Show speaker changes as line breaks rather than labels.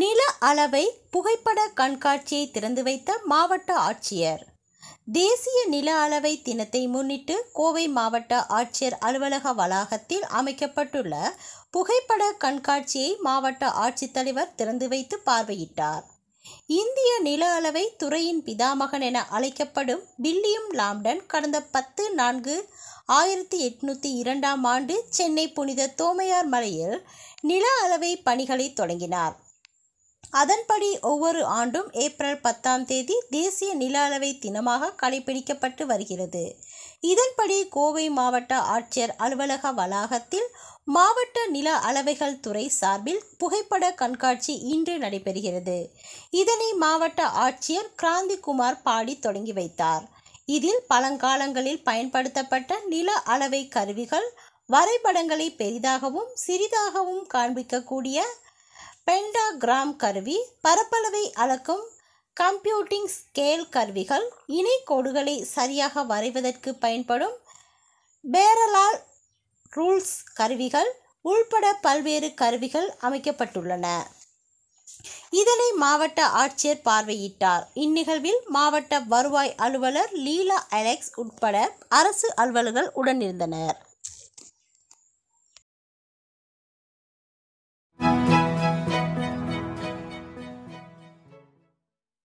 நில அளவை புகைப்பட கண்காட்சியை திறந்து வைத்த மாவட்ட ஆட்சியர் தேசிய நில அளவை தினத்தை முன்னிட்டு கோவை மாவட்ட ஆட்சியர் அலுவலக வளாகத்தில் அமைக்கப்பட்டுள்ள புகைப்பட கண்காட்சியை மாவட்ட ஆட்சித்தலைவர் திறந்து வைத்து பார்வையிட்டார் இந்திய நில அளவை துறையின் பிதாமகன் என அழைக்கப்படும் வில்லியம் லாம்டன் கடந்த பத்து நான்கு ஆயிரத்தி எட்நூற்றி இரண்டாம் ஆண்டு சென்னை புனித தோமையார் மலையில் நில அளவை பணிகளை தொடங்கினார் அதன்படி ஒவ்வொரு ஆண்டும் ஏப்ரல் பத்தாம் தேதி தேசிய நில அளவை தினமாக கடைபிடிக்கப்பட்டு வருகிறது இதன்படி கோவை மாவட்ட ஆட்சியர் அலுவலக வளாகத்தில் மாவட்ட நில அளவைகள் துறை சார்பில் புகைப்பட கண்காட்சி இன்று நடைபெறுகிறது இதனை மாவட்ட ஆட்சியர் கிராந்திகுமார் பாடி தொடங்கி வைத்தார் இதில் பழங்காலங்களில் பயன்படுத்தப்பட்ட நில அளவை கருவிகள் வரைபடங்களை பெரிதாகவும் சிறிதாகவும் காண்பிக்கக்கூடிய பென்டாகிராம் கருவி பரப்பளவை அளக்கும் கம்ப்யூட்டிங் ஸ்கேல் கருவிகள் இணை கோடுகளை சரியாக வரைவதற்கு பயன்படும் பேரலால் ரூல்ஸ் கருவிகள் உள்பட பல்வேறு கருவிகள் அமைக்கப்பட்டுள்ளன இதனை மாவட்ட ஆட்சியர் பார்வையிட்டார் இந்நிகழ்வில் மாவட்ட வருவாய் அலுவலர் லீலா அலெக்ஸ் உட்பட அரசு அலுவலர்கள் உடனிருந்தனர்